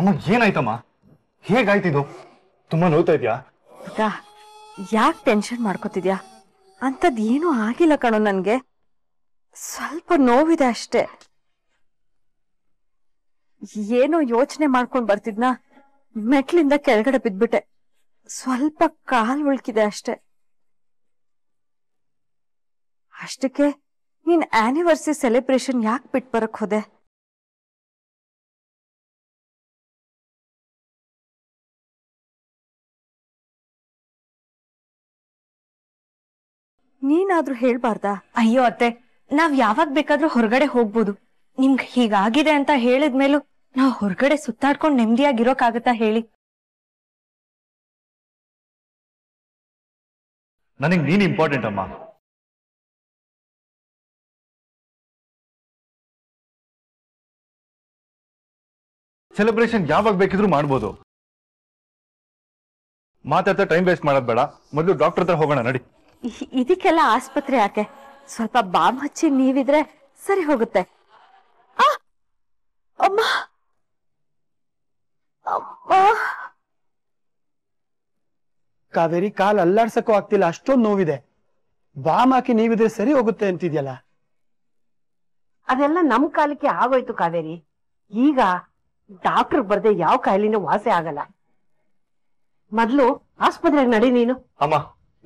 ಅಮ್ಮ ಏನಾಯ್ತಮ್ಮ ಹೇಗಾಯ್ತಿದು ತುಂಬಾ ನೋಡ್ತಾ ಇದ್ಯಾ ಅಕ್ಕ ಯಾಕೆ ಟೆನ್ಷನ್ ಮಾಡ್ಕೋತಿದ್ಯಾ ಅಂತದ್ ಏನೂ ಆಗಿಲ್ಲ ಕಣೋ ನನ್ಗೆ ಸ್ವಲ್ಪ ನೋವಿದೆ ಅಷ್ಟೇ ಏನೋ ಯೋಚನೆ ಮಾಡ್ಕೊಂಡು ಬರ್ತಿದ್ನಾ ಮೆಟ್ಲಿಂದ ಕೆಳಗಡೆ ಬಿದ್ಬಿಟ್ಟೆ ಸ್ವಲ್ಪ ಕಾಲ್ ಉಳ್ಕಿದೆ ಅಷ್ಟೆ ಅಷ್ಟಕ್ಕೆ ನೀನ್ ಆನಿವರ್ಸರಿ ಸೆಲೆಬ್ರೇಷನ್ ಯಾಕೆ ಬಿಟ್ ಬರಕ್ ಹೋದೆ ನೀನಾದ್ರೂ ಹೇಳ್ಬಾರ್ದ ಅಯ್ಯೋ ಅತ್ತೆ ನಾವ್ ಯಾವಾಗ ಬೇಕಾದ್ರೂ ಹೊರಗಡೆ ಹೋಗ್ಬೋದು ನಿಮ್ಗೆ ಹೀಗಾಗಿದೆ ಅಂತ ಹೇಳಿದ್ಮೇಲೂ ನಾವ್ ಹೊರಗಡೆ ಸುತ್ತಾಡ್ಕೊಂಡ್ ನೆಮ್ಮದಿಯಾಗಿರೋಕಾಗತ್ತಾ ಹೇಳಿ ನನಗೆ ನೀನ್ ಇಂಪಾರ್ಟೆಂಟ್ ಅಮ್ಮ ಸೆಲೆಬ್ರೇಷನ್ ಯಾವಾಗ ಬೇಕಿದ್ರು ಮಾಡ್ಬೋದು ಮಾತಾಡ್ತಾ ಟೈಮ್ ವೇಸ್ಟ್ ಮಾಡೋದ್ ಬೇಡ ಮೊದಲು ಡಾಕ್ಟರ್ ಹತ್ರ ಹೋಗೋಣ ನಡಿ ಇದಕ್ಕೆಲ್ಲ ಆಸ್ಪತ್ರೆ ಯಾಕೆ ಸ್ವಲ್ಪ ಬಾಂಬ್ ಹಚ್ಚಿ ನೀವಿದ್ರೆ ಸರಿ ಹೋಗುತ್ತೆ ಅಮ್ಮ ಕಾವೇರಿ ಕಾಲ್ ಅಲ್ಲಾಡ್ಸಕ್ಕೂ ಆಗ್ತಿಲ್ಲ ಅಷ್ಟೊಂದು ನೋವಿದೆ ಬಾಮ್ ಹಾಕಿ ನೀವಿದ್ರೆ ಸರಿ ಹೋಗುತ್ತೆ ಅಂತಿದ್ಯಲ್ಲ ಅದೆಲ್ಲ ನಮ್ ಕಾಲಕ್ಕೆ ಆಗೋಯ್ತು ಕಾವೇರಿ ಈಗ ಡಾಕ್ಟರ್ ಬರ್ದೆ ಯಾವ ಕಾಯಿಲೆನೂ ವಾಸಿ ಆಗಲ್ಲ ಮೊದ್ಲು ಆಸ್ಪತ್ರೆಗೆ ನಡಿ ನೀನು ಅಮ್ಮ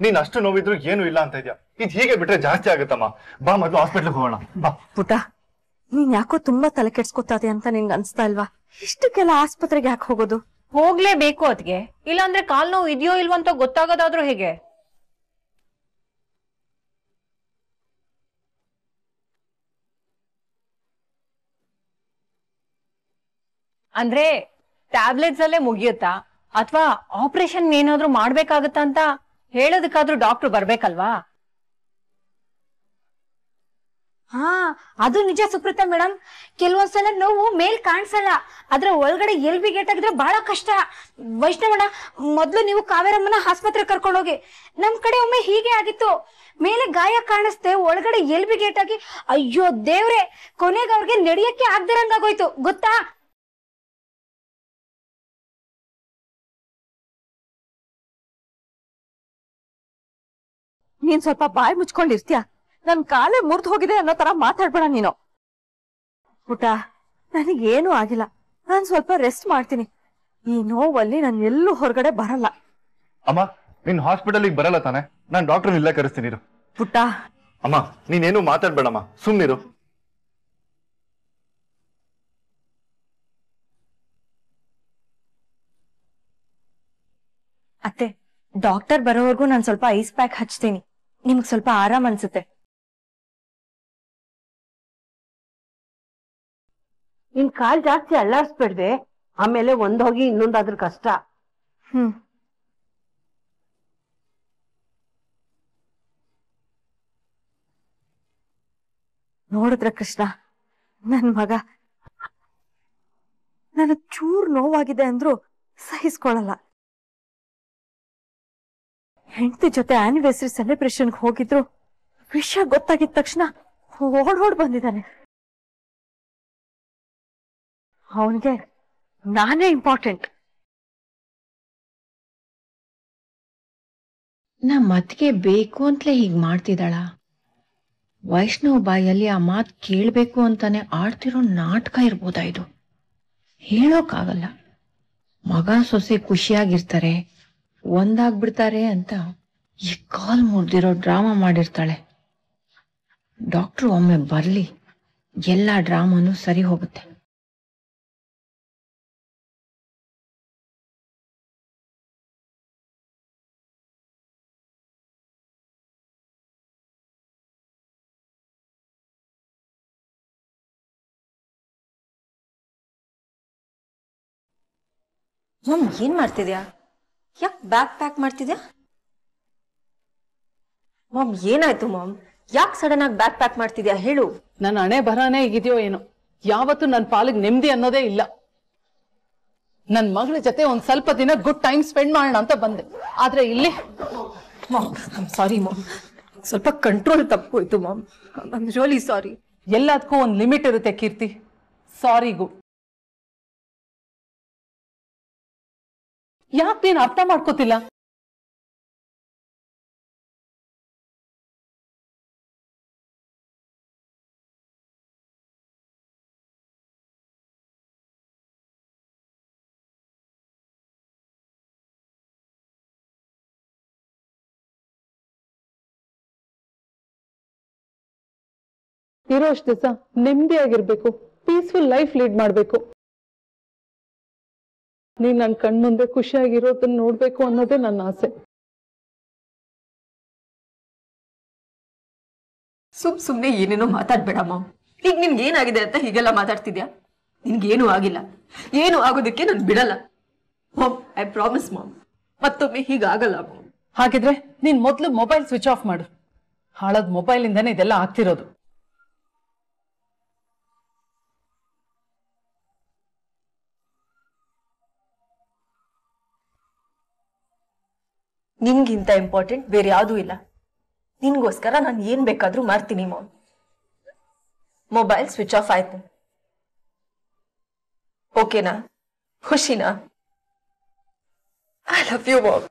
ನೀನ್ ಅಷ್ಟು ನೋವಿದ್ರು ಏನು ಇಲ್ಲ ಅಂತ ಇದ್ಯಾ ಇದು ಹೀಗೆ ಬಿಟ್ರೆ ಜಾಸ್ತಿ ಆಗುತ್ತಮ್ಮ ಬಾ ಮೊದ್ಲು ಹಾಸ್ಪಿಟ್ಲಿಗೆ ಹೋಗೋಣ ಬಾ ಪುಟ ನೀನ್ ಯಾಕೋ ತುಂಬಾ ತಲೆ ಕೆಡ್ಸ್ಕೊತಾ ಅಂತ ನಿಂಗ ಅನ್ಸ್ತಾ ಇಲ್ವಾ ಇಷ್ಟಕ್ಕೆಲ್ಲ ಆಸ್ಪತ್ರೆಗೆ ಯಾಕೆ ಹೋಗೋದು ಹೋಗ್ಲೇಬೇಕು ಅದ್ಗೆ ಇಲ್ಲಾಂದ್ರೆ ಕಾಲ್ ನೋವು ಇದೆಯೋ ಇಲ್ವೋ ಅಂತ ಗೊತ್ತಾಗೋದಾದ್ರೂ ಹೇಗೆ ಅಂದ್ರೆ ಟ್ಯಾಬ್ಲೆಟ್ಸ್ ಅಲ್ಲೇ ಮುಗಿಯುತ್ತಾ ಅಥವಾ ಆಪರೇಷನ್ ಏನಾದ್ರೂ ಮಾಡ್ಬೇಕಾಗತ್ತಾ ಅಂತ ಹೇಳೋದಕ್ಕಾದ್ರೂ ಡಾಕ್ಟರ್ ಬರ್ಬೇಕಲ್ವಾ ಹಾ ಅದು ನಿಜ ಸುಕೃತ ಮೇಡಮ್ ಕೆಲವೊಂದ್ಸಲ ನೋವು ಮೇಲ್ ಕಾಣಿಸಲ್ಲ ಅದ್ರ ಒಳಗಡೆ ಎಲ್ ಬಿ ಗೇಟ್ ಆಗಿದ್ರೆ ಬಹಳ ಕಷ್ಟ ವೈಷ್ಣವಣ್ಣ ಮೊದ್ಲು ನೀವು ಕಾವೇರಮ್ಮನ ಆಸ್ಪತ್ರೆ ಕರ್ಕೊಂಡೋಗಿ ನಮ್ ಕಡೆ ಒಮ್ಮೆ ಹೀಗೆ ಆಗಿತ್ತು ಮೇಲೆ ಗಾಯ ಕಾಣಿಸ್ತೆ ಒಳಗಡೆ ಎಲ್ ಬಿ ಗೇಟ್ ಆಗಿ ಅಯ್ಯೋ ದೇವ್ರೆ ಕೊನೆಗೆ ಅವ್ರಿಗೆ ನಡೆಯಕ್ಕೆ ಆಗ್ದಿರಂಗಾಗೋಯ್ತು ಗೊತ್ತಾ ನೀನ್ ಸ್ವಲ್ಪ ಬಾಯಿ ಮುಚ್ಕೊಂಡಿರ್ತೀಯ ನನ್ ಕಾಲೇ ಮುರ್ದು ಹೋಗಿದೆ ಅನ್ನೋ ತರ ಮಾತಾಡ್ಬೇಡ ನೀನು ಪುಟ ನನಗೇನು ಆಗಿಲ್ಲ ನಾನ್ ಸ್ವಲ್ಪ ರೆಸ್ಟ್ ಮಾಡ್ತೀನಿ ಈ ನೋವಲ್ಲಿ ನಾನು ಎಲ್ಲೂ ಹೊರಗಡೆ ಬರಲ್ಲ ಅಮ್ಮ ನಿನ್ ಹಾಸ್ಪಿಟಲ್ ಬರಲ್ಲ ತಾನೆ ನಾನ್ ಡಾಕ್ಟರ್ ಇಲ್ಲೇ ಕರೆಸ್ತೀನಿ ಪುಟ್ಟ ಅಮ್ಮ ನೀನೇನು ಮಾತಾಡ್ಬೇಡಮ್ಮ ಸುಮ್ಮನಿರು ಅತ್ತೆ ಡಾಕ್ಟರ್ ಬರೋವರೆಗೂ ನಾನು ಸ್ವಲ್ಪ ಐಸ್ ಪ್ಯಾಕ್ ಹಚ್ತೀನಿ ನಿಮ್ಗೆ ಸ್ವಲ್ಪ ಆರಾಮ್ ಅನ್ಸುತ್ತೆ ನಿನ್ ಕಾಲ್ ಜಾಸ್ತಿ ಅಲ್ಲಾಡ್ಸ್ಬೇಡ್ವೆ ಆಮೇಲೆ ಒಂದ್ ಹೋಗಿ ಇನ್ನೊಂದಾದ್ರೂ ಕಷ್ಟ ಹ್ಮ್ ನೋಡಿದ್ರ ಕೃಷ್ಣ ನನ್ ಮಗ ನನ್ ಚೂರ್ ನೋವಾಗಿದೆ ಅಂದ್ರು ಸಹಿಸ್ಕೊಳಲ್ಲ ಹೆಂಡತಿ ಜೊತೆ ಆನಿವರ್ಸರಿ ಸೆಲೆಬ್ರೇಷನ್ಗೆ ಹೋಗಿದ್ರು ವಿಷಯ ಗೊತ್ತಾಗಿದ ತಕ್ಷಣ ಓಡ್ ಓಡ್ ಬಂದಿದ್ದಾನೆ ಅವನಿಗೆ ನಾನೇ ಇಂಪಾರ್ಟೆಂಟ್ ನಮ್ಮ ಮತ್ಗೆ ಬೇಕು ಅಂತಲೇ ಹೀಗೆ ಮಾಡ್ತಿದ್ದಾಳ ವೈಷ್ಣವ್ ಬಾಯಲ್ಲಿ ಆ ಮಾತು ಕೇಳಬೇಕು ಅಂತಾನೆ ಆಡ್ತಿರೋ ನಾಟಕ ಇರ್ಬೋದಾ ಇದು ಹೇಳೋಕ್ಕಾಗಲ್ಲ ಮಗ ಸೊಸೆ ಖುಷಿಯಾಗಿರ್ತಾರೆ ಒಂದಾಗ್ಬಿಡ್ತಾರೆ ಅಂತ ಈ ಕಾಲ್ ಮುರ್ದಿರೋ ಡ್ರಾಮಾ ಮಾಡಿರ್ತಾಳೆ ಡಾಕ್ಟ್ರು ಒಮ್ಮೆ ಬರಲಿ ಎಲ್ಲ ಡ್ರಾಮಾನು ಸರಿ ಹೋಗುತ್ತೆ ಮಮ್ ಏನು ಮಾಡ್ತಿದ್ಯಾ ಯಾಕೆ ಬ್ಯಾಗ್ ಪ್ಯಾಕ್ ಮಾಡ್ತಿದ್ಯಾ ಮಮ್ ಏನಾಯ್ತು ಮಮ್ ಯಾಕೆ ಸಡನ್ ಆಗಿ ಬ್ಯಾಗ್ ಪ್ಯಾಕ್ ಮಾಡ್ತಿದ್ಯಾ ಹೇಳು ನನ್ನ ಹಣೆ ಬರನೇ ಇದೆಯೋ ಏನೋ ಯಾವತ್ತು ನನ್ನ ಪಾಲಿಗೆ ನೆಮ್ಮದಿ ಅನ್ನೋದೇ ಇಲ್ಲ ನನ್ನ ಮಗಳ ಜೊತೆ ಒಂದ್ ಸ್ವಲ್ಪ ದಿನ ಗುಡ್ ಟೈಮ್ ಸ್ಪೆಂಡ್ ಮಾಡೋಣ ಅಂತ ಬಂದೆ ಆದ್ರೆ ಇಲ್ಲಿ ಸಾರಿ ಮಮ್ ಸ್ವಲ್ಪ ಕಂಟ್ರೋಲ್ ತಪ್ಪೋಯ್ತು ಮಮ್ ಐ ಸಾರಿ ಎಲ್ಲದಕ್ಕೂ ಒಂದು ಲಿಮಿಟ್ ಇರುತ್ತೆ ಕೀರ್ತಿ ಸಾರಿಗೂ ಯಾಕೆ ನೀನು ಅರ್ಥ ಮಾಡ್ಕೋತಿಲ್ಲ ಇರೋ ಅಷ್ಟು ದಿವಸ ನೆಮ್ಮದಿಯಾಗಿರ್ಬೇಕು ಪೀಸ್ಫುಲ್ ಲೈಫ್ ಲೀಡ್ ಮಾಡಬೇಕು ನೀನ್ ನನ್ ಕಣ್ಮುಂದೆ ಮುಂದೆ ಖುಷಿಯಾಗಿರೋದನ್ನ ನೋಡ್ಬೇಕು ಅನ್ನೋದೇ ನನ್ನ ಆಸೆ ಸುಮ್ ಸುಮ್ನೆ ಏನೇನೋ ಮಾತಾಡ್ಬೇಡಮ್ಮ ಈಗ ನಿನ್ಗೆ ಏನಾಗಿದೆ ಅಂತ ಹೀಗೆಲ್ಲ ಮಾತಾಡ್ತಿದ್ಯಾ ಏನು ಆಗಿಲ್ಲ ಏನು ಆಗೋದಕ್ಕೆ ನಾನು ಬಿಡಲ್ಲ ಐ ಪ್ರಾಮಿಸ್ ಮಾಮ್ ಮತ್ತೊಮ್ಮೆ ಹೀಗಾಗಲ್ಲ ಹಾಗಿದ್ರೆ ನೀನ್ ಮೊದ್ಲು ಮೊಬೈಲ್ ಸ್ವಿಚ್ ಆಫ್ ಮಾಡು ಮೊಬೈಲ್ ಇಂದಾನೆ ಇದೆಲ್ಲ ಆಗ್ತಿರೋದು ನಿನ್ಗಿಂತ ಇಂಪಾರ್ಟೆಂಟ್ ಬೇರೆ ಯಾವುದೂ ಇಲ್ಲ ನಿನ್ಗೋಸ್ಕರ ನಾನು ಏನ್ ಬೇಕಾದ್ರೂ ಮಾಡ್ತೀನಿ ಮೌನ್ ಮೊಬೈಲ್ ಸ್ವಿಚ್ ಆಫ್ ಆಯ್ತು ಓಕೆನಾ ಖುಷಿನಾ ಐ ಲವ್ ಯು ಮೌನ್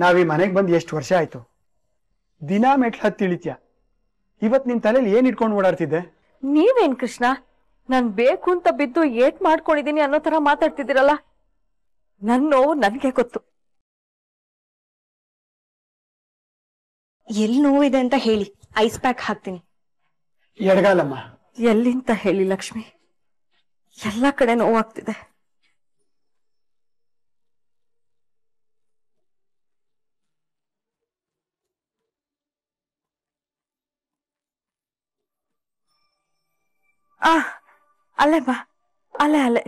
ನಾವು ಮನೆಗೆ ಬಂದು ಎಷ್ಟು ವರ್ಷ ಆಯ್ತು ದಿನ ಮೆಟ್ಲು ಹತ್ತಿ ಇವತ್ತು ನಿನ್ನ ತಲೆಯಲ್ಲಿ ಏನು ಇಟ್ಕೊಂಡು ಓಡಾಡ್ತಿದ್ದೆ ನೀವೇನ್ ಕೃಷ್ಣ ನಾನು ಬೇಕು ಅಂತ ಬಿದ್ದು ಏಟ್ ಮಾಡ್ಕೊಂಡಿದೀನಿ ಅನ್ನೋ ತರ ಮಾತಾಡ್ತಿದ್ದೀರಲ್ಲ ನನ್ ನೋವು ನನ್ಗೆ ಗೊತ್ತು ಎಲ್ಲಿ ನೋವಿದೆ ಅಂತ ಹೇಳಿ ಐಸ್ ಪ್ಯಾಕ್ ಹಾಕ್ತೀನಿ ಎಡಗಾಲಮ್ಮ ಎಲ್ಲಿಂತ ಹೇಳಿ ಲಕ್ಷ್ಮಿ ಎಲ್ಲ ಕಡೆ ನೋವಾಗ್ತಿದೆ ಆ ಅಲ್ಲೇ ಬಾ ಅಲ್ಲೇ ಅಲೆ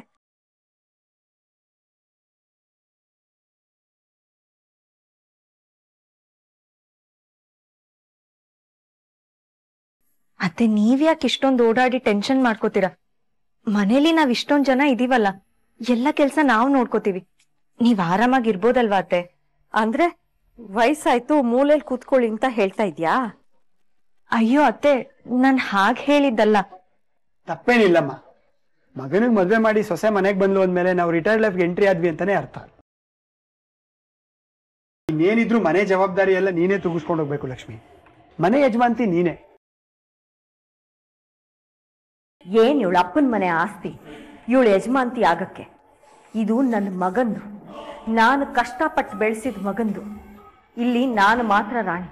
ಅತ್ತೆ ಯಾಕೆ ಇಷ್ಟೊಂದು ಓಡಾಡಿ ಟೆನ್ಷನ್ ಮಾಡ್ಕೋತೀರಾ ಮನೇಲಿ ನಾವ್ ಇಷ್ಟೊಂದ್ ಜನ ಇದೀವಲ್ಲ ಎಲ್ಲ ಕೆಲ್ಸ ನಾವ್ ನೋಡ್ಕೋತೀವಿ ನೀವ್ ಆರಾಮಾಗಿ ಆರಾಮಾಗಿರ್ಬೋದಲ್ವಾ ಅತ್ತೆ ಅಂದ್ರೆ ವಯಸ್ಸಾಯ್ತು ಮೂಲೆಯಲ್ಲಿ ಕೂತ್ಕೊಳ್ಳಿ ಅಂತ ಹೇಳ್ತಾ ಇದ್ಯಾ ಅಯ್ಯೋ ಅತ್ತೆ ನಾನ್ ಹಾಗ್ ಹೇಳಿದ್ದಲ್ಲ ತಪ್ಪೇನಿಲ್ಲಮ್ಮ ಮಗನಿಗೆ ಮದುವೆ ಮಾಡಿ ಸೊಸೆ ಮನೆಗೆ ಬಂದ್ಲು ಅಂದ್ಮೇಲೆ ನಾವು ರಿಟೈರ್ಡ್ ಲೈಫ್ಗೆ ಎಂಟ್ರಿ ಆದ್ವಿ ಅಂತಾನೆ ಅರ್ಥ ಇನ್ನೇನಿದ್ರು ಮನೆ ಜವಾಬ್ದಾರಿ ಎಲ್ಲ ನೀನೇ ತುಗಿಸ್ಕೊಂಡು ಹೋಗ್ಬೇಕು ಲಕ್ಷ್ಮಿ ಮನೆ ಯಜಮಾಂತಿ ನೀನೇ ಏನ್ ಇವಳು ಅಪ್ಪನ ಮನೆ ಆಸ್ತಿ ಇವಳು ಯಜಮಾಂತಿ ಆಗಕ್ಕೆ ಇದು ನನ್ನ ಮಗಂದು ನಾನು ಕಷ್ಟಪಟ್ಟು ಬೆಳೆಸಿದ ಮಗಂದು ಇಲ್ಲಿ ನಾನು ಮಾತ್ರ ರಾಣಿ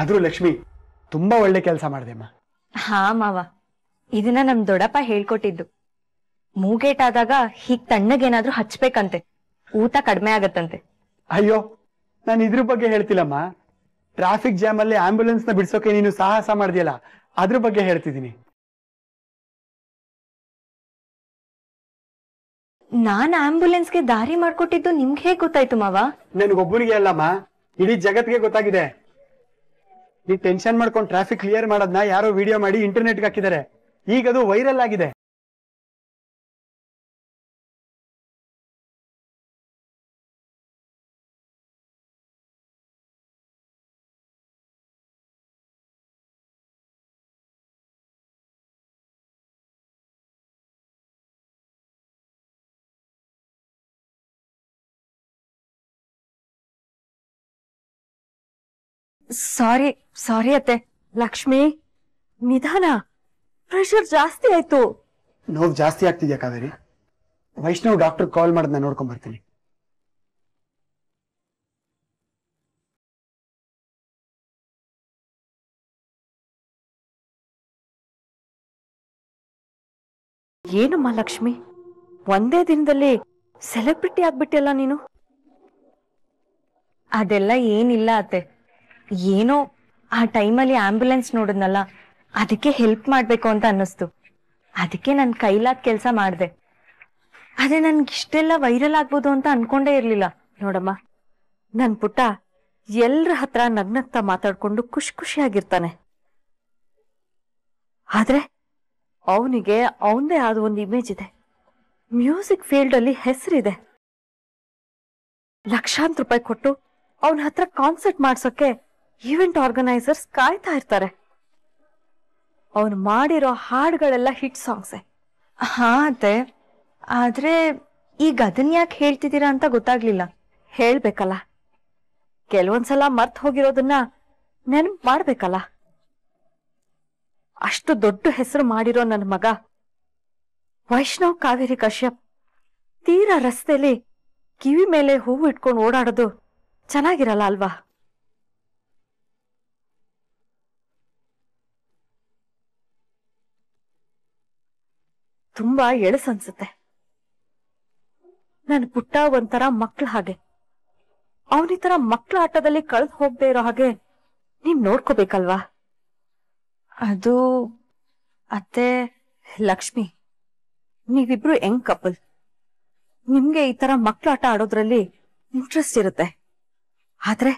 ಆದ್ರೂ ಲಕ್ಷ್ಮಿ ತುಂಬಾ ಒಳ್ಳೆ ಕೆಲಸ ಅಮ್ಮ ಹಾ ಮಾವ ಇದನ್ನ ನಮ್ ದೊಡ್ಡಪ್ಪ ಹೇಳ್ಕೊಟ್ಟಿದ್ದು ಮೂಗೇಟಾದಾಗ ಹೀಗ್ ತಣ್ಣಗೇನಾದ್ರೂ ಹಚ್ಬೇಕಂತೆ ಊಟ ಕಡಿಮೆ ಆಗತ್ತಂತೆ ಅಯ್ಯೋ ನಾನು ಇದ್ರ ಬಗ್ಗೆ ಹೇಳ್ತಿಲ್ಲಮ್ಮ ಟ್ರಾಫಿಕ್ ಜಾಮ್ ಅಲ್ಲಿ ಆಂಬ್ಯುಲೆನ್ಸ್ ನ ಬಿಡ್ಸೋಕೆ ನೀನು ಸಾಹಸ ಮಾಡಿದ್ಯಲ್ಲ ಅದ್ರ ಬಗ್ಗೆ ಹೇಳ್ತಿದ್ದೀನಿ ನಾನ್ ಗೆ ದಾರಿ ಮಾಡ್ಕೊಟ್ಟಿದ್ದು ನಿಮ್ಗೆ ಹೇಗ್ ಗೊತ್ತಾಯ್ತು ಮಾವ ನನ್ಗೊಬ್ಬನಿಗೆ ಅಲ್ಲಮ್ಮ ಇಡೀ ಜಗತ್ಗೆ ಗೊತ್ತಾಗಿದೆ ಈ ಟೆನ್ಷನ್ ಮಾಡ್ಕೊಂಡು ಟ್ರಾಫಿಕ್ ಕ್ಲಿಯರ್ ಮಾಡೋದನ್ನ ಯಾರೋ ವಿಡಿಯೋ ಮಾಡಿ ಇಂಟರ್ನೆಟ್ ಹಾಕಿದ್ದಾರೆ ಈಗ ಅದು ವೈರಲ್ ಆಗಿದೆ ಸಾರಿ ಸಾರಿ ಅತ್ತೆ ಲಕ್ಷ್ಮಿ ನಿಧಾನ ಪ್ರೆಷರ್ ಜಾಸ್ತಿ ಆಯ್ತು ನೋವು ಜಾಸ್ತಿ ಆಗ್ತಿದ್ಯಾ ಕಾವೇರಿ ವೈಷ್ಣವ್ ಡಾಕ್ಟರ್ ಕಾಲ್ ಮಾಡಿದ್ನ ನೋಡ್ಕೊಂಡ್ ಬರ್ತೀನಿ ಏನಮ್ಮ ಲಕ್ಷ್ಮಿ ಒಂದೇ ದಿನದಲ್ಲಿ ಸೆಲೆಬ್ರಿಟಿ ಆಗ್ಬಿಟ್ಟಿಯಲ್ಲ ನೀನು ಅದೆಲ್ಲ ಏನಿಲ್ಲ ಅತ್ತೆ ಏನೋ ಆ ಟೈಮಲ್ಲಿ ಆಂಬ್ಯುಲೆನ್ಸ್ ನೋಡಿದ್ನಲ್ಲ ಅದಕ್ಕೆ ಹೆಲ್ಪ್ ಮಾಡ್ಬೇಕು ಅಂತ ಅನ್ನಿಸ್ತು ಅದಕ್ಕೆ ನನ್ ಕೈಲಾದ ಕೆಲಸ ಮಾಡಿದೆ ಅದೇ ನನ್ಗೆ ಇಷ್ಟೆಲ್ಲ ವೈರಲ್ ಆಗ್ಬೋದು ಅಂತ ಅನ್ಕೊಂಡೇ ಇರ್ಲಿಲ್ಲ ನೋಡಮ್ಮ ನನ್ ಪುಟ್ಟ ಎಲ್ರ ಹತ್ರ ನಗ್ನಗ್ತಾ ಮಾತಾಡ್ಕೊಂಡು ಖುಷಿ ಖುಷಿಯಾಗಿರ್ತಾನೆ ಆದ್ರೆ ಅವನಿಗೆ ಅವನದೇ ಆದ ಒಂದು ಇಮೇಜ್ ಇದೆ ಮ್ಯೂಸಿಕ್ ಫೀಲ್ಡ್ ಅಲ್ಲಿ ಹೆಸರಿದೆ ಲಕ್ಷಾಂತರ ರೂಪಾಯಿ ಕೊಟ್ಟು ಅವನ ಹತ್ರ ಕಾನ್ಸರ್ಟ್ ಮಾಡ್ಸೋಕೆ ಈವೆಂಟ್ ಆರ್ಗನೈಸರ್ಸ್ ಕಾಯ್ತಾ ಇರ್ತಾರೆ ಅವ್ನು ಮಾಡಿರೋ ಹಾಡುಗಳೆಲ್ಲ ಹಿಟ್ ಸಾಂಗ್ಸೆ ಹಾ ಆದ್ರೆ ಈಗ ಅದನ್ನ ಯಾಕೆ ಹೇಳ್ತಿದ್ದೀರಾ ಅಂತ ಗೊತ್ತಾಗ್ಲಿಲ್ಲ ಹೇಳ್ಬೇಕಲ್ಲ ಕೆಲವೊಂದ್ಸಲ ಮರ್ತ್ ಹೋಗಿರೋದನ್ನ ನೆನಪು ಮಾಡ್ಬೇಕಲ್ಲ ಅಷ್ಟು ದೊಡ್ಡ ಹೆಸರು ಮಾಡಿರೋ ನನ್ನ ಮಗ ವೈಷ್ಣವ್ ಕಾವೇರಿ ಕಶ್ಯಪ್ ತೀರಾ ರಸ್ತೆಲಿ ಕಿವಿ ಮೇಲೆ ಹೂವು ಇಟ್ಕೊಂಡು ಓಡಾಡೋದು ಚೆನ್ನಾಗಿರಲ್ಲ ಅಲ್ವಾ ತುಂಬಾ ಎಳಸ ಅನ್ಸುತ್ತೆ ನನ್ ಪುಟ್ಟ ಒಂಥರ ಮಕ್ಳ ಹಾಗೆ ಅವನಿ ತರ ಮಕ್ಳ ಆಟದಲ್ಲಿ ಕಳೆದು ಹೋಗ್ದೇ ಇರೋ ಹಾಗೆ ನೀನ್ ನೋಡ್ಕೋಬೇಕಲ್ವಾ ಅದು ಅತ್ತೆ ಲಕ್ಷ್ಮಿ ನೀವಿಬ್ರು ಹೆಂಗ್ ಕಪಲ್ ನಿಮ್ಗೆ ಈ ತರ ಆಟ ಆಡೋದ್ರಲ್ಲಿ ಇಂಟ್ರೆಸ್ಟ್ ಇರುತ್ತೆ ಆದ್ರೆ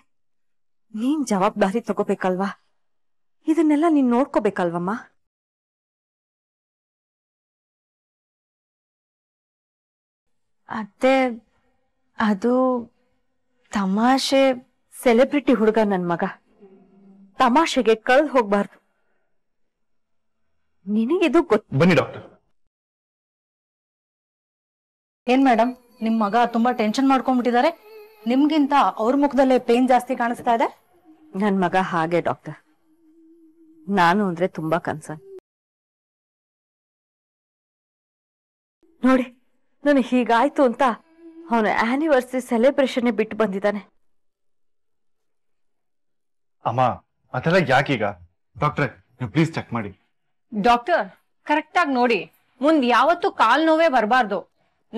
ನೀನ್ ಜವಾಬ್ದಾರಿ ತಗೋಬೇಕಲ್ವಾ ಇದನ್ನೆಲ್ಲ ನೀನ್ ನೋಡ್ಕೋಬೇಕಲ್ವಮ್ಮ ಅತ್ತೆ ಅದು ತಮಾಷೆ ಸೆಲೆಬ್ರಿಟಿ ಹುಡುಗ ನನ್ ಮಗ ತಮಾಷೆಗೆ ಕಳೆದು ಹೋಗ್ಬಾರ್ದು ನಿನಗಿದು ಗೊತ್ತು ಬನ್ನಿ ಡಾಕ್ಟರ್ ಏನ್ ಮೇಡಮ್ ನಿಮ್ ಮಗ ತುಂಬಾ ಟೆನ್ಷನ್ ಮಾಡ್ಕೊಂಡ್ಬಿಟ್ಟಿದ್ದಾರೆ ನಿಮ್ಗಿಂತ ಅವ್ರ ಮುಖದಲ್ಲೇ ಪೇನ್ ಜಾಸ್ತಿ ಕಾಣಿಸ್ತಾ ಇದೆ ನನ್ ಮಗ ಹಾಗೆ ಡಾಕ್ಟರ್ ನಾನು ಅಂದ್ರೆ ತುಂಬಾ ಕನ್ಸರ್ನ್ ನೋಡಿ ನನಗೆ ಹೀಗಾಯ್ತು ಅಂತ ಅವನ ಆನಿವರ್ಸರಿ ಸೆಲೆಬ್ರೇಷನ್ ಬಿಟ್ಟು ಬಂದಿದ್ದಾನೆ ಅಮ್ಮ ಅದೆಲ್ಲ ಯಾಕೀಗ ಡಾಕ್ಟ್ರೆ ನೀವು ಪ್ಲೀಸ್ ಚೆಕ್ ಮಾಡಿ ಡಾಕ್ಟರ್ ಕರೆಕ್ಟ್ ಆಗಿ ನೋಡಿ ಮುಂದ್ ಯಾವತ್ತೂ ಕಾಲ್ ನೋವೇ ಬರಬಾರ್ದು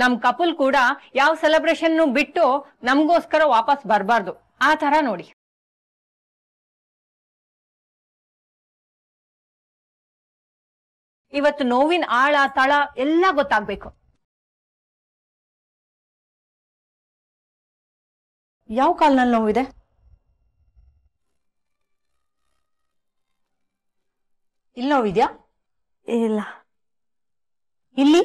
ನಮ್ ಕಪುಲ್ ಕೂಡ ಯಾವ ಸೆಲೆಬ್ರೇಷನ್ ಬಿಟ್ಟು ನಮ್ಗೋಸ್ಕರ ವಾಪಸ್ ಬರಬಾರ್ದು ಆ ತರ ನೋಡಿ ಇವತ್ತು ನೋವಿನ ಆಳ ತಳ ಎಲ್ಲ ಗೊತ್ತಾಗ್ಬೇಕು ಯಾವ ಕಾಲ್ನಲ್ಲಿ ನೋವಿದೆ ಇಲ್ಲಿ ನೋವಿದ್ಯಾ ಇಲ್ಲ ಇಲ್ಲಿ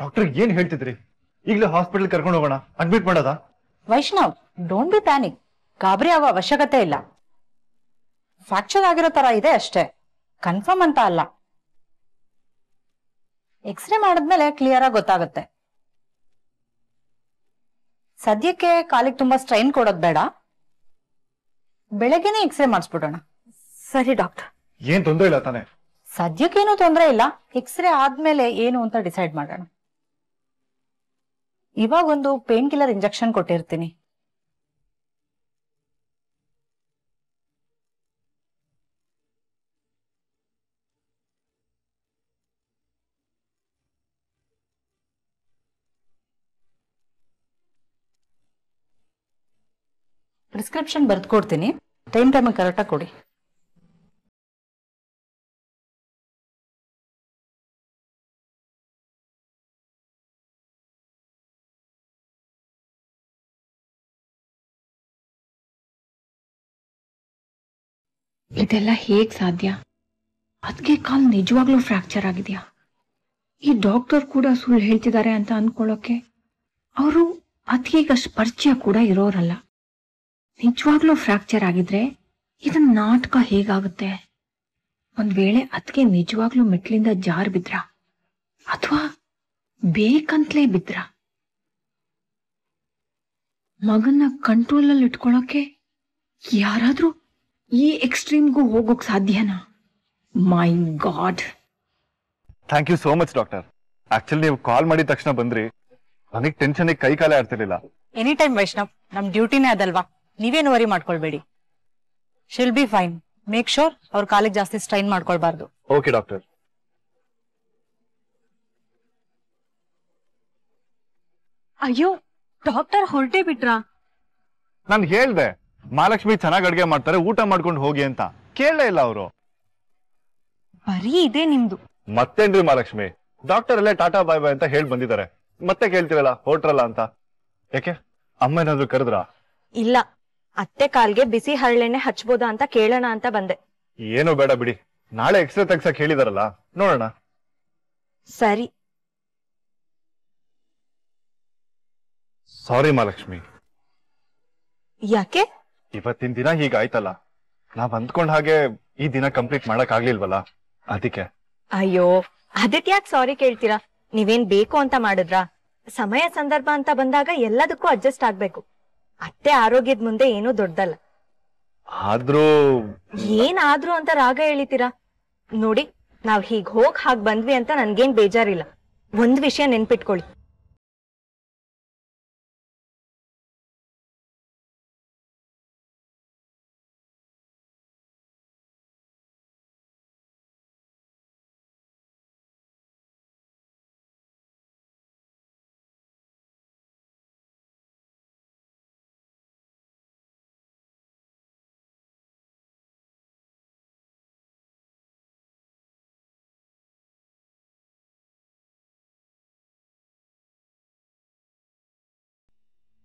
ಡಾಕ್ಟರ್ ಏನ್ ಹೇಳ್ತಿದ್ರಿ ಈಗಲೇ ಹಾಸ್ಪಿಟಲ್ ಕರ್ಕೊಂಡು ಹೋಗೋಣ ಅಡ್ಮಿಟ್ ಮಾಡೋದ ವೈಷ್ಣವ್ ಡೋಂಟ್ ಬಿ ಪ್ಯಾನಿಕ್ ಗಾಬರಿ ಆಗೋ ಅವಶ್ಯಕತೆ ಇಲ್ಲ ಫ್ರಾಕ್ಚರ್ ಆಗಿರೋ ತರ ಇದೆ ಅಷ್ಟೇ ಕನ್ಫರ್ಮ್ ಅಂತ ಅಲ್ಲ ಎಕ್ಸ್ರೇ ಮಾಡಿದ್ಮೇಲೆ ಕ್ಲಿಯರ್ ಆಗಿ ಗೊತ್ತಾಗುತ್ತೆ ಸದ್ಯಕ್ಕೆ ಕಾಲಿಗೆ ತುಂಬಾ ಸ್ಟ್ರೈನ್ ಕೊಡೋದ್ ಬೇಡ ಬೆಳಗ್ಗೆನೆ ಎಕ್ಸ್ರೇ ಮಾಡಿಸ್ಬಿಡೋಣ ಸರಿ ಡಾಕ್ಟರ್ ಏನ್ ತೊಂದರೆ ಇಲ್ಲ ತಾನೆ ಸದ್ಯಕ್ಕೇನು ತೊಂದರೆ ಇಲ್ಲ ಎಕ್ಸ್ರೇ ಆದ್ಮೇಲೆ ಏನು ಅಂತ ಡಿಸೈಡ್ ಮಾಡೋಣ ಇವಾಗ ಒಂದು ಪೇನ್ ಕಿಲ್ಲರ್ ಇಂಜೆಕ್ಷನ್ ಕೊಟ್ಟಿರ್ತೀನಿ ಪ್ರಿಸ್ಕ್ರಿಪ್ಷನ್ ಬರೆದು ಕೊಡ್ತೀನಿ ಟೈಮ್ ಟೈಮಿಗೆ ಕರೆಕ್ಟಾಗಿ ಕೊಡಿ ಇದೆಲ್ಲ ಹೇಗ್ ಸಾಧ್ಯ ಅದಕ್ಕೆ ಕಾಲ್ ನಿಜವಾಗ್ಲೂ ಫ್ರಾಕ್ಚರ್ ಆಗಿದೆಯಾ ಈ ಡಾಕ್ಟರ್ ಕೂಡ ಸುಳ್ಳು ಹೇಳ್ತಿದ್ದಾರೆ ಅಂತ ಅನ್ಕೊಳ್ಳೋಕೆ ಅವರು ಈಗ ಪರಿಚಯ ಕೂಡ ಇರೋರಲ್ಲ ನಿಜವಾಗ್ಲೂ ಫ್ರಾಕ್ಚರ್ ಆಗಿದ್ರೆ ಇದನ್ನ ನಾಟಕ ಹೇಗಾಗುತ್ತೆ ಒಂದ್ ವೇಳೆ ಅದಕ್ಕೆ ನಿಜವಾಗ್ಲೂ ಮೆಟ್ಲಿಂದ ಜಾರ್ ಬಿದ್ರ ಅಥವಾ ಬೇಕಂತಲೇ ಬಿದ್ರ ಮಗನ್ನ ಅಲ್ಲಿ ಇಟ್ಕೊಳ್ಳೋಕೆ ಯಾರಾದ್ರೂ ಈ ಎಕ್ಸ್ಟ್ರೀಮ್ ಕೋ ಹೋಗು ಸಾದಿಯಾನ my god thank you so much doctor actually you call ಮಾಡಿದ ತಕ್ಷಣ ಬಂದ್ರಿ ನನಗೆ ಟೆನ್ಶನ್ ಏ ಕೈಕಲೆ ಆಗ್ತಿರಲಿಲ್ಲ ಎನಿ ಟೈಮ್ ವೈಷ್ಣವ ನಮ್ ಡ್ಯೂಟಿನೇ ಅದಲ್ವಾ ನೀವೇನ ವರಿ ಮಾಡ್ಕೊಳಬೇಡಿ she'll be fine make sure ಔರ್ ಕಾಲೇಜ್ ಜಾಸ್ತಿ ಸ್ಟ್ರೆನ್ ಮಾಡ್ಕೊಳಬಾರದು ಓಕೆ ಡಾಕ್ಟರ್ ಅಯ್ಯೋ ಡಾಕ್ಟರ್ ಹೋಲ್ಡ್ ಏ ಬಿಟ್ರಾ ನನಗೆ ಹೇಳ್ದೆ ಮಹಾಲಕ್ಷ್ಮಿ ಚೆನ್ನಾಗಿ ಅಡ್ಗೆ ಮಾಡ್ತಾರೆ ಊಟ ಮಾಡ್ಕೊಂಡು ಹೋಗಿ ಅಂತ ಕೇಳಲೇ ಇಲ್ಲ ಅವರು ಬರೀ ಇದೆ ನಿಮ್ದು ಮತ್ತೇನ್ರಿ ಮಹಾಲಕ್ಷ್ಮಿ ಡಾಕ್ಟರ್ ಅಲ್ಲೇ ಟಾಟಾ ಬಾಯ್ ಬಾಯ್ ಅಂತ ಹೇಳಿ ಬಂದಿದ್ದಾರೆ ಮತ್ತೆ ಕೇಳ್ತಿರಲ್ಲ ಹೊರಟ್ರಲ್ಲ ಅಂತ ಯಾಕೆ ಅಮ್ಮ ಏನಾದ್ರು ಕರೆದ್ರ ಇಲ್ಲ ಅತ್ತೆ ಕಾಲ್ಗೆ ಬಿಸಿ ಹರಳೆಣ್ಣೆ ಹಚ್ಬೋದಾ ಅಂತ ಕೇಳೋಣ ಅಂತ ಬಂದೆ ಏನು ಬೇಡ ಬಿಡಿ ನಾಳೆ ಎಕ್ಸ್ರೇ ತೆಗ್ಸಕ್ ಹೇಳಿದಾರಲ್ಲ ನೋಡೋಣ ಸರಿ ಸಾರಿ ಮಹಾಲಕ್ಷ್ಮಿ ಯಾಕೆ ಇವತ್ತಿನ ದಿನ ಹೀಗಾಯ್ತಲ್ಲ ನಾವ್ ಅಂದ್ಕೊಂಡ ಹಾಗೆ ಈ ದಿನ ಕಂಪ್ಲೀಟ್ ಮಾಡಕ್ ಆಗ್ಲಿಲ್ವಲ್ಲ ಅದಕ್ಕೆ ಅಯ್ಯೋ ಅದಕ್ಕೆ ಯಾಕೆ ಸಾರಿ ಕೇಳ್ತೀರಾ ನೀವೇನ್ ಬೇಕು ಅಂತ ಮಾಡಿದ್ರಾ ಸಮಯ ಸಂದರ್ಭ ಅಂತ ಬಂದಾಗ ಎಲ್ಲದಕ್ಕೂ ಅಡ್ಜಸ್ಟ್ ಆಗ್ಬೇಕು ಅತ್ತೆ ಆರೋಗ್ಯದ ಮುಂದೆ ಏನು ದೊಡ್ಡದಲ್ಲ ಆದ್ರೂ ಏನಾದ್ರೂ ಅಂತ ರಾಗ ಹೇಳಿತೀರಾ ನೋಡಿ ನಾವ್ ಹೀಗ್ ಹೋಗ್ ಹಾಗ್ ಬಂದ್ವಿ ಅಂತ ನನ್ಗೇನ್ ಬೇಜಾರಿಲ್ಲ ಒಂದ್ ವಿಷಯ ನೆನ್ಪಿಟ್ಕೊಳ್ಳಿ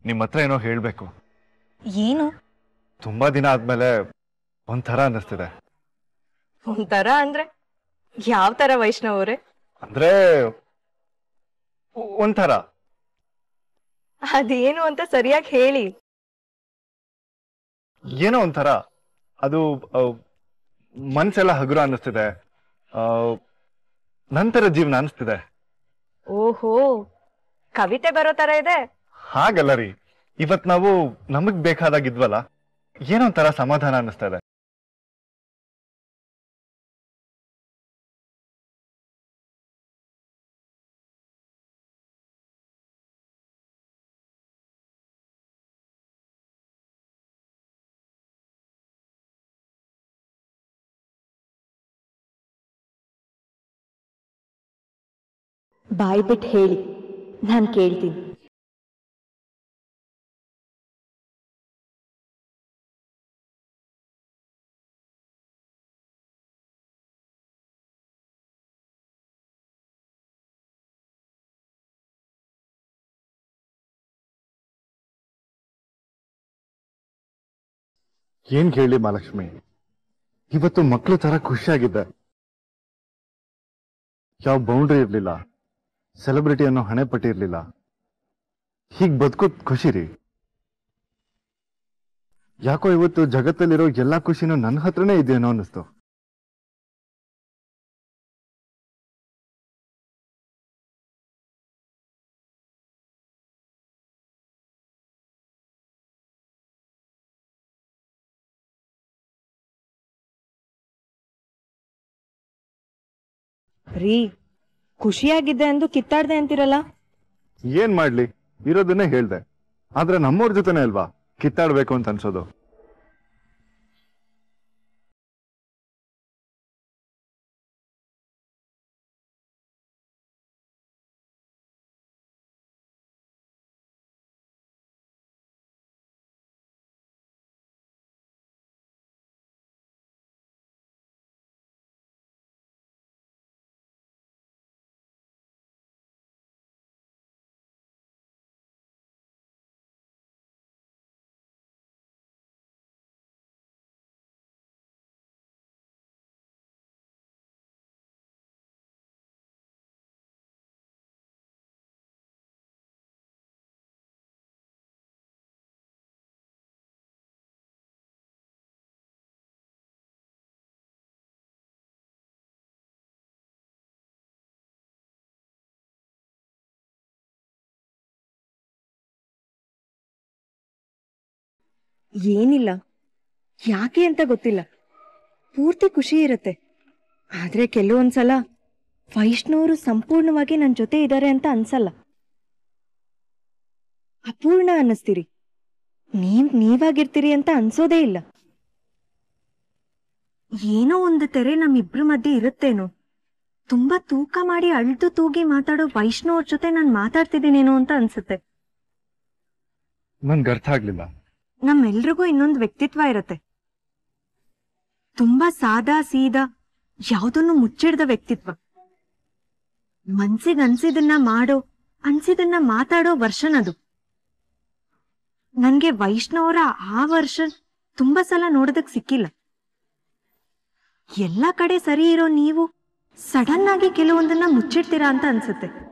ನಿಮ್ ಹತ್ರ ಏನೋ ಹೇಳ್ಬೇಕು ಏನು ತುಂಬಾ ದಿನ ಆದ್ಮೇಲೆ ಒಂಥರ ಅನ್ನಿಸ್ತಿದೆ ಒಂಥರ ಅಂದ್ರೆ ಯಾವ ತರ ವೈಷ್ಣವ್ರೆ ಅಂದ್ರೆ ಒಂಥರ ಅದೇನು ಅಂತ ಸರಿಯಾಗಿ ಹೇಳಿ ಏನೋ ಒಂಥರ ಅದು ಮನ್ಸೆಲ್ಲ ಹಗುರ ಅನ್ನಿಸ್ತಿದೆ ನಂತರ ಜೀವನ ಅನ್ನಿಸ್ತಿದೆ ಓಹೋ ಕವಿತೆ ಬರೋ ತರ ಇದೆ ಹಾಗಲ್ಲ ರೀ ಇವತ್ ನಾವು ನಮಗ್ ಬೇಕಾದಾಗಿದ್ವಲ್ಲ ಏನೋ ತರ ಸಮಾಧಾನ ಅನ್ನಿಸ್ತದೆ ಬಾಯ್ಬಿಟ್ಟು ಬಾಯ್ ಹೇಳಿ ನಾನು ಕೇಳ್ತೀನಿ ಏನ್ ಹೇಳಿ ಮಹಾಲಕ್ಷ್ಮಿ ಇವತ್ತು ಮಕ್ಕಳು ತರ ಖುಷಿಯಾಗಿದ್ದೆ ಯಾವ ಬೌಂಡ್ರಿ ಇರ್ಲಿಲ್ಲ ಸೆಲೆಬ್ರಿಟಿ ಅನ್ನೋ ಹಣೆ ಪಟ್ಟಿ ಇರ್ಲಿಲ್ಲ ಹೀಗ್ ಬದುಕೋದ್ ಖುಷಿ ರೀ ಯಾಕೋ ಇವತ್ತು ಜಗತ್ತಲ್ಲಿರೋ ಎಲ್ಲಾ ಖುಷಿನೂ ನನ್ನ ಹತ್ರನೇ ಇದೆಯೇನೋ ಅನ್ನಿಸ್ತು ರೀ ಖುಷಿಯಾಗಿದೆ ಎಂದು ಕಿತ್ತಾಡ್ದೆ ಅಂತಿರಲ್ಲ ಏನ್ ಮಾಡ್ಲಿ ಇರೋದನ್ನೇ ಹೇಳ್ದೆ ಆದ್ರೆ ನಮ್ಮೋರ್ ಜೊತೆನೆ ಅಲ್ವಾ ಕಿತ್ತಾಡ್ಬೇಕು ಅಂತ ಅನ್ಸೋದು ಏನಿಲ್ಲ ಯಾಕೆ ಅಂತ ಗೊತ್ತಿಲ್ಲ ಪೂರ್ತಿ ಖುಷಿ ಇರುತ್ತೆ ಆದ್ರೆ ಕೆಲವೊಂದ್ಸಲ ವೈಷ್ಣವರು ಸಂಪೂರ್ಣವಾಗಿ ನನ್ನ ಜೊತೆ ಇದ್ದಾರೆ ಅಂತ ಅನ್ಸಲ್ಲ ಅಪೂರ್ಣ ಅನ್ನಿಸ್ತೀರಿ ನೀವ್ ನೀವಾಗಿರ್ತೀರಿ ಅಂತ ಅನ್ಸೋದೇ ಇಲ್ಲ ಏನೋ ಒಂದು ತೆರೆ ನಮ್ಮಿಬ್ರ ಮಧ್ಯೆ ಇರುತ್ತೇನೋ ತುಂಬಾ ತೂಕ ಮಾಡಿ ಅಳ್ದು ತೂಗಿ ಮಾತಾಡೋ ವೈಷ್ಣವ್ರ ಜೊತೆ ನಾನು ಮಾತಾಡ್ತಿದ್ದೀನೇನೋ ಅಂತ ಅನ್ಸುತ್ತೆ ನನ್ಗೆ ಅರ್ಥ ಆಗ್ಲಿಲ್ಲ ನಮ್ಮೆಲ್ರಿಗೂ ಇನ್ನೊಂದು ವ್ಯಕ್ತಿತ್ವ ಇರುತ್ತೆ ತುಂಬಾ ಸಾದಾ ಸೀದಾ ಯಾವ್ದನ್ನು ಮುಚ್ಚಿಡ್ದ ವ್ಯಕ್ತಿತ್ವ ಮನ್ಸಿಗ್ ಅನ್ಸಿದನ್ನ ಮಾಡೋ ಅನ್ಸಿದನ್ನ ಮಾತಾಡೋ ವರ್ಷನ್ ಅದು ನನ್ಗೆ ವೈಷ್ಣವರ ಆ ವರ್ಷನ್ ತುಂಬಾ ಸಲ ನೋಡೋದಕ್ ಸಿಕ್ಕಿಲ್ಲ ಎಲ್ಲ ಕಡೆ ಸರಿ ಇರೋ ನೀವು ಸಡನ್ ಆಗಿ ಕೆಲವೊಂದನ್ನ ಮುಚ್ಚಿಡ್ತೀರಾ ಅಂತ ಅನ್ಸುತ್ತೆ